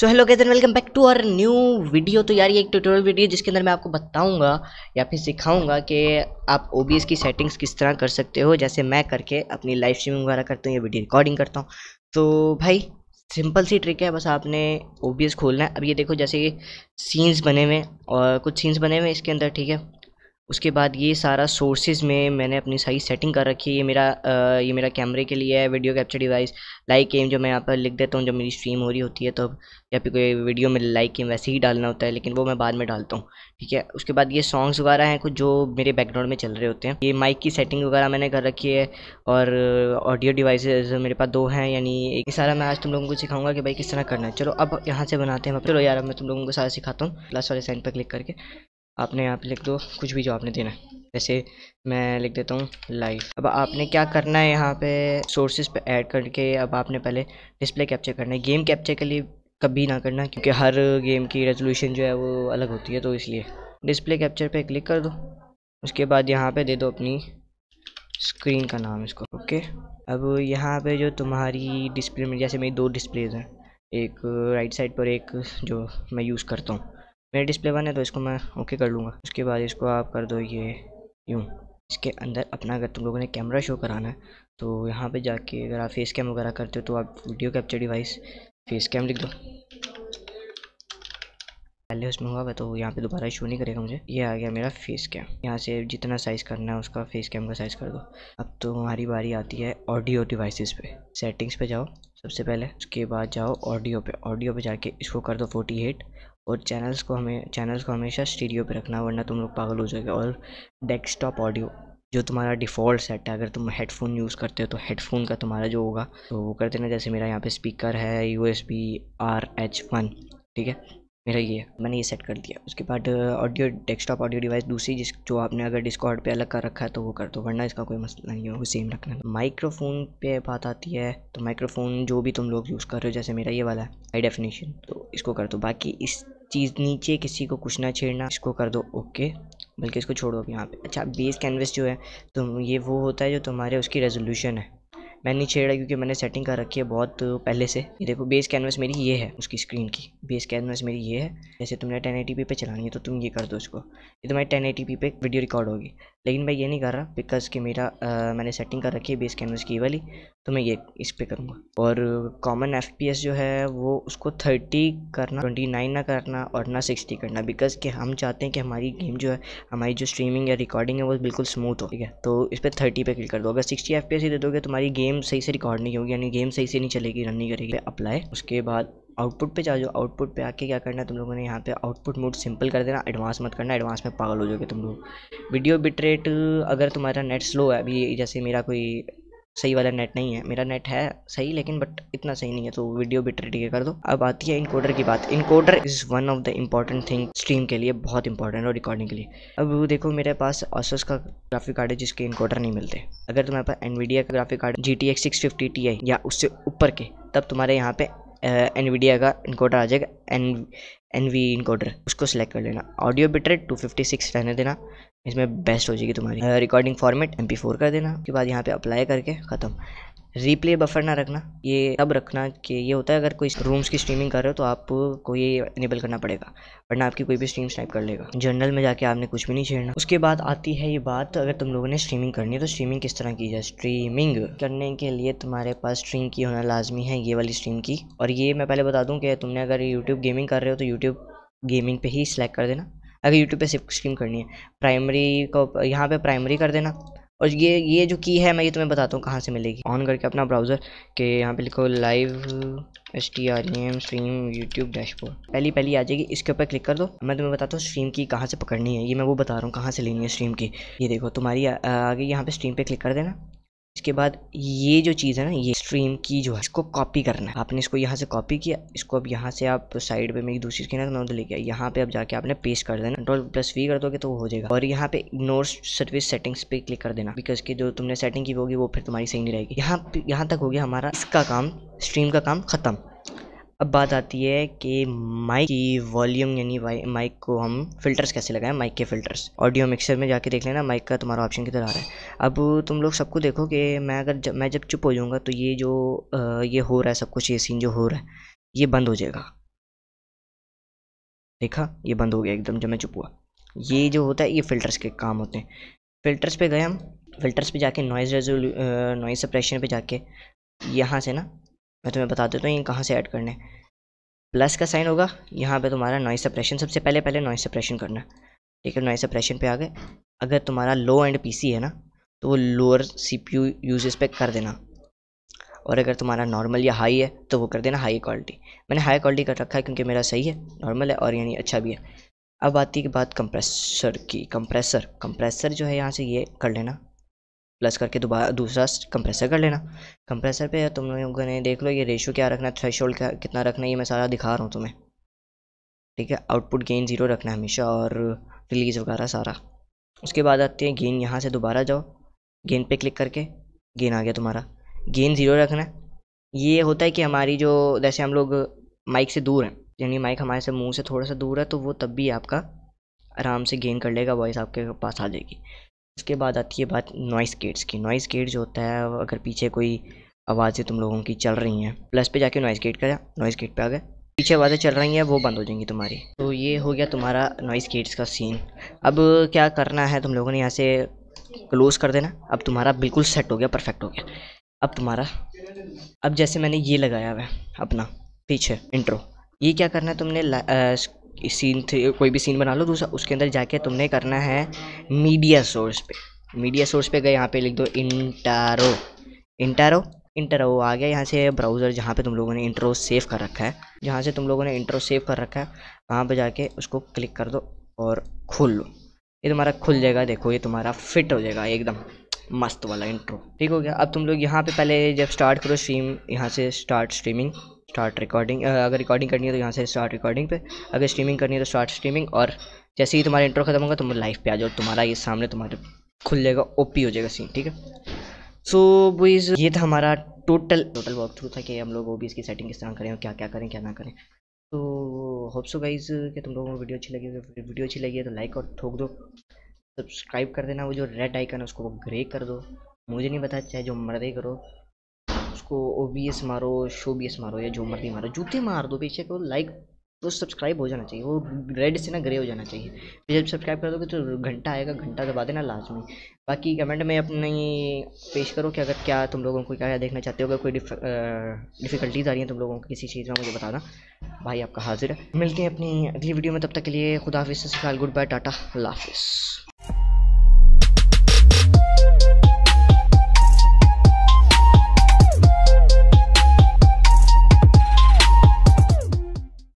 so hello gather welcome back to our new video तो यार ये एक ट्यूटोरियल वीडियो जिसके अंदर मैं आपको बताऊंगा या फिर सिखाऊंगा कि आप ओ की सेटिंग्स किस तरह कर सकते हो जैसे मैं करके अपनी लाइव स्ट्रीमिंग वगैरह करता हूँ या वीडियो रिकॉर्डिंग करता हूँ तो भाई सिंपल सी ट्रिक है बस आपने ओ खोलना है अब ये देखो जैसे सीन्स बने हुए और कुछ सीन्स बने हुए इसके अंदर ठीक है उसके बाद ये सारा सोर्सेज में मैंने अपनी सही सेटिंग कर रखी है ये मेरा आ, ये मेरा कैमरे के लिए है video capture device like um जो मैं यहाँ पर लिख देता हूँ जब मेरी स्ट्रीम हो रही होती है तो या फिर कोई वीडियो में लाइक एम वैसे ही डालना होता है लेकिन वो मैं बाद में डालता हूँ ठीक है उसके बाद ये सॉन्ग्स वगैरह हैं कुछ जो मेरे बैकग्राउंड में चल रहे होते हैं ये माइक की सेटिंग वगैरह मैंने कर रखी है और ऑडियो डिवाइस मेरे पास दो हैं यानी एक सारा मैं आज तुम लोगों को सिखाऊंगा कि भाई किस तरह करना है चलो अब यहाँ से बनाते हैं चलो यार मैं तुम लोगों को सारा सिखाता हूँ प्लस वाले साइन पर क्लिक करके आपने यहाँ पे लिख दो कुछ भी जो आपने देना है जैसे मैं लिख देता हूँ लाइफ अब आपने क्या करना है यहाँ पे सोर्सेज पे ऐड करके अब आपने पहले डिस्प्ले कैप्चर करना है गेम कैप्चर के लिए कभी ना करना क्योंकि हर गेम की रेजोल्यूशन जो है वो अलग होती है तो इसलिए डिस्प्ले कैप्चर पे क्लिक कर दो उसके बाद यहाँ पे दे दो अपनी स्क्रीन का नाम इसको ओके अब यहाँ पर जो तुम्हारी डिस्प्ले में जैसे मेरी दो डिस्प्लेज हैं एक राइट साइड पर एक जो मैं यूज़ करता हूँ मेरा डिस्प्ले बन है तो इसको मैं ओके कर लूँगा उसके बाद इसको आप कर दो ये यूँ इसके अंदर अपना अगर तुम लोगों ने कैमरा शो कराना है तो यहाँ पे जाके अगर आप फेस कैम वगैरह करते हो तो आप video capture device face cam लिख दो पहले उसमें हुआ तो यहाँ पे दोबारा शो नहीं करेगा मुझे ये आ गया मेरा फेस कैम यहाँ से जितना साइज़ करना है उसका फेस कैम का साइज़ कर दो अब तो हमारी बारी आती है ऑडियो डिवाइस पे सेटिंग्स पे जाओ सबसे पहले उसके बाद जाओ ऑडियो पे ऑडियो पे जाके इसको कर दो 48 और चैनल्स को हमें चैनल्स को हमेशा स्टीडियो पे रखना वरना तुम लोग पागल हो जाएगा और डेस्कटॉप ऑडियो जो तुम्हारा डिफ़ॉल्ट सेट है अगर तुम हेडफोन यूज़ करते हो तो हेडफोन का तुम्हारा जो होगा तो वो कर देना जैसे मेरा यहाँ पे स्पीकर है U S B R H one ठीक है मेरा ये मैंने ये सेट कर दिया उसके बाद ऑडियो डेस्कटॉप ऑडियो डिवाइस दूसरी जिस जो आपने अगर डिस्कॉर्ड पे अलग कर रखा है तो वो कर दो वरना इसका कोई मसला नहीं है वो सेम रखना माइक्रोफोन पे बात आती है तो माइक्रोफोन जो भी तुम लोग यूज़ कर रहे हो जैसे मेरा ये वाला है हाई डेफिनेशन तो इसको कर दो बाकी इस चीज़ नीचे किसी को कुछ ना छेड़ना इसको कर दो ओके बल्कि इसको छोड़ो अब यहाँ पे अच्छा बेस कैनवस जो है तो ये वो होता है जो तुम्हारे उसकी रेजोल्यूशन है नहीं छेड़ छेड़ा क्योंकि मैंने सेटिंग कर रखी है बहुत पहले से ये देखो बेस कैनवस मेरी ये है उसकी स्क्रीन की बेस कैनवस मेरी ये है जैसे तुमने टेन एटी पे चलानी है तो तुम ये कर दो उसको ये तुम्हारी टेन एटी पे वीडियो रिकॉर्ड होगी लेकिन मैं ये नहीं कर रहा बिकॉज कि मेरा आ, मैंने सेटिंग कर रखी है बेस कैनवस की वाली तो मैं ये इस पर करूँगा और कॉमन एफ जो है वो उसको थर्टी करना ट्वेंटी नाइन ना करना और ना सिक्सटी करना बिकॉज कि हम चाहते हैं कि हमारी गेम जो है हमारी जो स्ट्रीमिंग या रिकॉर्डिंग है वो बिल्कुल स्मूथ हो ठीक है तो इस पर थर्टी पे क्लिक कर दो अगर सिक्सटी एफ ही दे दोगे तुम्हारी गेम गेम सही से रिकॉर्ड नहीं होगी यानी गेम सही से नहीं चलेगी रन नहीं करेगी अप्लाई उसके बाद आउटपुट पे जाओ आउटपुट पे आके क्या करना है तुम लोगों ने यहाँ पे आउटपुट मोड सिंपल कर देना एडवांस मत करना एडवांस में पागल हो जाओगे तुम लोग वीडियो बिटरेट अगर तुम्हारा नेट स्लो है अभी जैसे मेरा कोई सही वाला नेट नहीं है मेरा नेट है सही लेकिन बट इतना सही नहीं है तो वीडियो भी ट्रेडिंग कर दो अब आती है इनकोडर की बात encoder is one of the important thing stream के लिए बहुत इंपॉर्टेंट और रिकॉर्डिंग के लिए अब देखो मेरे पास ऑसस का ग्राफिक कार्ड है जिसके इनकोडर नहीं मिलते अगर तुम्हारे पास एनवीडिया का graphic card G T six fifty T या उससे ऊपर के तब तुम्हारे यहाँ पे एनवीडिया uh, का इनकोडर आ जाएगा एन एन वी इनकोडर उसको सेलेक्ट कर लेना audio bitrate two fifty six रहने देना इसमें बेस्ट हो जाएगी तुम्हारी रिकॉर्डिंग फॉर्मेट एम कर देना उसके बाद यहाँ पे अप्लाई करके ख़त्म रीप्ले बफर ना रखना ये तब रखना कि ये होता है अगर कोई रूम्स की स्ट्रीमिंग कर रहे हो तो आपको ये इनेबल करना पड़ेगा वरना आपकी कोई भी स्ट्रीम स्नाइप कर लेगा जनरल में जाके आपने कुछ भी नहीं छेड़ना उसके बाद आती है ये बात अगर तुम लोगों ने स्ट्रीमिंग करनी है तो स्ट्रीमिंग किस तरह की जाए स्ट्रीमिंग करने के लिए तुम्हारे पास स्ट्रीम की होना लाजमी है ये वाली स्ट्रीम की और ये मैं पहले बता दूँ कि तुमने अगर यूट्यूब गेमिंग कर रहे हो तो यूट्यूब गेमिंग पे ही सिलेक्ट कर देना अगर यूट्यूब पे सिर्फ स्ट्रीम करनी है प्राइमरी को यहाँ पे प्राइमरी कर देना और ये ये जो की है मैं ये तुम्हें बताता हूँ कहाँ से मिलेगी ऑन करके अपना ब्राउज़र के यहाँ पे लिखो live S T R M stream YouTube dashboard पहली पहली आ जाएगी इसके ऊपर क्लिक कर दो मैं तुम्हें बताता हूँ स्ट्रीम की कहाँ से पकड़नी है ये मैं वो बता रहा हूँ कहाँ से लेनी है स्ट्रीम की ये देखो तुम्हारी आगे यहाँ पर स्ट्रीम पर क्लिक कर देना इसके बाद ये जो चीज़ है ना ये स्ट्रीम की जो है इसको कॉपी करना है आपने इसको यहाँ से कॉपी किया इसको अब यहाँ से आप साइड पे मेरी दूसरी स्क्रीन है तो मैं उधर लेके आया यहाँ पे अब जाके आपने पेस्ट कर देना कंट्रोल प्लस वी कर दोगे तो वो हो जाएगा और यहाँ पे इग्नोर सर्विस सेटिंग्स पे क्लिक कर देना बिकॉज की जो तुमने सेटिंग की होगी वो फिर तुम्हारी सही नहीं रहेगी यहाँ यहाँ तक हो गया हमारा इसका काम स्ट्रीम का काम खत्म अब बात आती है कि माइक की वॉल्यूम यानी माइक को हम फिल्टर्स कैसे लगाएं माइक के फिल्टर्स ऑडियो मिक्सर में जाके देख लेना माइक का तुम्हारा ऑप्शन किधर आ रहा है अब तुम लोग सबको देखो कि मैं अगर जब मैं जब चुप हो जाऊँगा तो ये जो आ, ये हो रहा है सब कुछ ये सीन जो हो रहा है ये बंद हो जाएगा देखा ये बंद हो गया एकदम जब मैं चुप हुआ ये जो होता है ये फ़िल्टर्स के काम होते हैं फ़िल्टर्स पे गए हम फ़िल्टर्स पर जाके नॉइज़ रेजोल्यू नॉइज़ सप्रेशन पर जाके यहाँ से ना मैं तुम्हें बता देता हूँ ये कहाँ से ऐड करना है प्लस का साइन होगा यहाँ पे तुम्हारा नॉइस सप्रेशन सबसे पहले पहले नॉइस सप्रेशन करना ठीक है नॉइस सप्रेशन पे आ गए अगर तुम्हारा लो एंड पीसी है ना तो वो लोअर सीपीयू यूजेस पे कर देना और अगर तुम्हारा नॉर्मल या हाई है तो वो कर देना हाई क्वालिटी मैंने हाई क्वालिटी कर रखा है क्योंकि मेरा सही है नॉर्मल है और यानी अच्छा भी है अब आती है बात कंप्रेसर की कंप्रेसर कंप्रेसर जो है यहाँ से ये कर लेना प्लस करके दोबारा दूसरा कंप्रेसर कर लेना कंप्रेसर पे तुम लोगों ने देख लो ये रेशो क्या रखना है थ्रेश का कितना रखना है ये मैं सारा दिखा रहा हूँ तुम्हें ठीक है आउटपुट गेन ज़ीरो रखना है हमेशा और रिलीज़ वगैरह सारा उसके बाद आते हैं गेन यहाँ से दोबारा जाओ गेन पे क्लिक करके गेन आ गया तुम्हारा गेन ज़ीरो रखना है ये होता है कि हमारी जो जैसे हम लोग माइक से दूर हैं यानी माइक हमारे से मुंह से थोड़ा सा दूर है तो वो तब भी आपका आराम से गेन कर लेगा वॉइस आपके पास आ जाएगी उसके बाद आती है बात नॉइस गेट्स की नॉइस गेट जो होता है अगर पीछे कोई आवाज़ें तुम लोगों की चल रही हैं प्लस पे जाके नॉइस गेट का नॉइस गेट पे आ गए पीछे आवाज़ें चल रही हैं वो बंद हो जाएंगी तुम्हारी तो ये हो गया तुम्हारा नॉइस गेट्स का सीन अब क्या करना है तुम लोगों ने यहाँ से क्लोज़ कर देना अब तुम्हारा बिल्कुल सेट हो गया परफेक्ट हो गया अब तुम्हारा अब जैसे मैंने ये लगाया हुआ है अपना पीछे इंट्रो ये क्या करना है तुमने सीन थे कोई भी सीन बना लो दूसरा तो उसके अंदर जाके तुमने करना है मीडिया सोर्स पे मीडिया सोर्स पे गए यहाँ पे लिख दो इंटारो इंटारो इंटरो आ गया यहाँ से ब्राउज़र जहाँ पे तुम लोगों ने इंट्रो सेव कर रखा है जहाँ से तुम लोगों ने इंट्रो सेव कर रखा है वहाँ पे जाके उसको क्लिक कर दो और खोल लो ये तुम्हारा खुल जाएगा देखो ये तुम्हारा फिट हो जाएगा एकदम मस्त वाला इंट्रो ठीक हो गया अब तुम लोग यहाँ पे पहले जब स्टार्ट करो स्ट्रीम यहाँ से स्टार्ट स्ट्रीमिंग स्टार्ट रिकॉर्डिंग अगर रिकॉर्डिंग करनी है तो यहाँ से स्टार्ट रिकॉर्डिंग पे अगर स्ट्रीमिंग करनी है तो स्टार्ट स्ट्रीमिंग और जैसे ही तुम्हारा इंट्रो खत्म होगा तुम लाइव पे आ जाओ तुम्हारा ये सामने तुम्हारे खुल जाएगा ओपी हो जाएगा सीन ठीक है सो so, ये था हमारा टोटल टोटल वर्क थ्रू था कि हम लोग ओबीएस की सेटिंग किस तरह करें और क्या क्या करें क्या ना करें तो होप सो गाइज कि तुम लोगों को वीडियो अच्छी लगी वीडियो अच्छी लगी है तो लाइक और ठोक दो सब्सक्राइब कर देना वो जो रेड आइकन है उसको ग्रे कर दो मुझे नहीं पता चाहे जो मर्दे करो उसको ओ बी एस मारो शो बी एस मारो या जो मर्जी मारो जूते मार दो पीछे को लाइक तो सब्सक्राइब हो जाना चाहिए वो रेड से ना ग्रे हो जाना चाहिए फिर जब सब्सक्राइब कर दोगे तो घंटा आएगा घंटा दबा देना लाजमी बाकी कमेंट में अपनी पेश करो कि अगर क्या तुम लोगों को क्या देखना चाहते हो अगर कोई डिफ़िकल्टीज आ रही हैं तुम लोगों को किसी चीज़ में मुझे बताना भाई आपका हाजिर है मिलते हैं अपनी अगली वीडियो में तब तक के लिए खुदाफिस गुड बाय टाटा हाफिज़